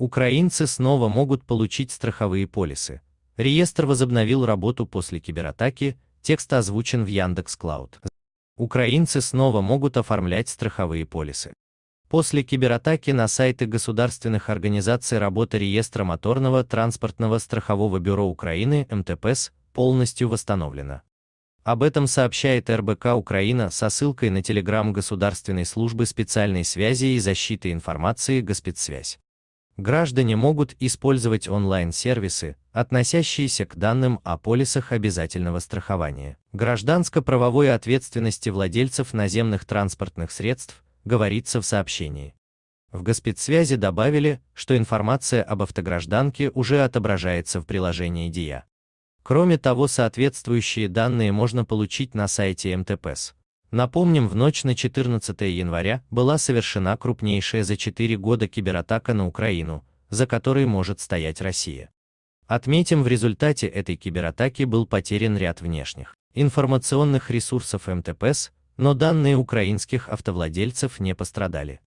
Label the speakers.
Speaker 1: Украинцы снова могут получить страховые полисы. Реестр возобновил работу после кибератаки, текст озвучен в Яндекс Клауд. Украинцы снова могут оформлять страховые полисы. После кибератаки на сайты государственных организаций работа реестра моторного транспортного страхового бюро Украины МТПС полностью восстановлена. Об этом сообщает РБК Украина со ссылкой на телеграм Государственной службы специальной связи и защиты информации «Госпецсвязь» граждане могут использовать онлайн-сервисы, относящиеся к данным о полисах обязательного страхования. Гражданско-правовой ответственности владельцев наземных транспортных средств говорится в сообщении. В Госпедсвязи добавили, что информация об автогражданке уже отображается в приложении ДИА. Кроме того, соответствующие данные можно получить на сайте МТПС. Напомним, в ночь на 14 января была совершена крупнейшая за 4 года кибератака на Украину, за которой может стоять Россия. Отметим, в результате этой кибератаки был потерян ряд внешних информационных ресурсов МТПС, но данные украинских автовладельцев не пострадали.